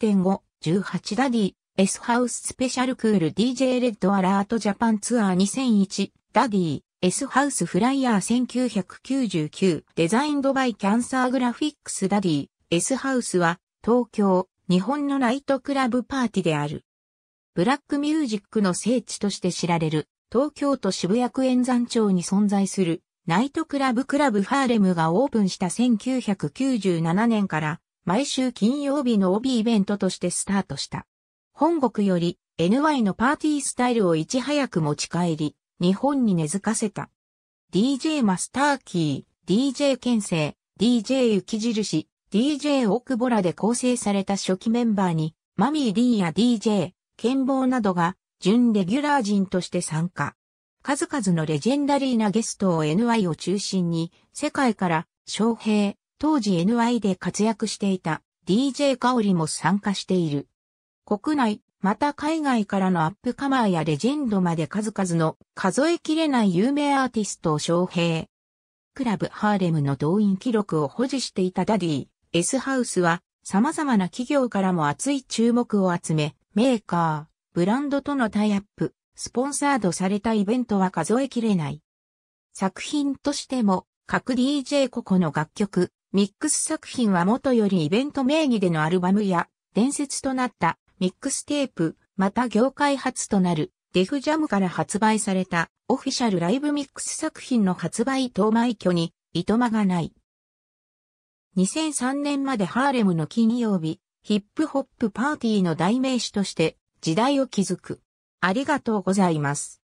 2.5、18ダディ、S ハウススペシャルクール DJ レッドアラートジャパンツアー2001、ダディ、S ハウスフライヤー1999、デザインドバイキャンサーグラフィックスダディ、S ハウスは、東京、日本のナイトクラブパーティである。ブラックミュージックの聖地として知られる、東京都渋谷区演山町に存在する、ナイトクラブクラブファーレムがオープンした1997年から、毎週金曜日の帯イベントとしてスタートした。本国より NY のパーティースタイルをいち早く持ち帰り、日本に根付かせた。DJ マスターキー、DJ 県政、DJ 雪印、DJ 奥ボラで構成された初期メンバーに、マミー・リーや DJ、健忘などが、準レギュラー陣として参加。数々のレジェンダリーなゲストを NY を中心に、世界から、昌平、当時 NY で活躍していた DJ 香里も参加している。国内、また海外からのアップカマーやレジェンドまで数々の数えきれない有名アーティストを招聘。クラブハーレムの動員記録を保持していたダディ、S ハウスは様々な企業からも熱い注目を集め、メーカー、ブランドとのタイアップ、スポンサードされたイベントは数えきれない。作品としても各 DJ 個々の楽曲、ミックス作品は元よりイベント名義でのアルバムや、伝説となったミックステープ、また業界初となるデフジャムから発売されたオフィシャルライブミックス作品の発売当枚挙に糸間がない。2003年までハーレムの金曜日、ヒップホップパーティーの代名詞として時代を築く。ありがとうございます。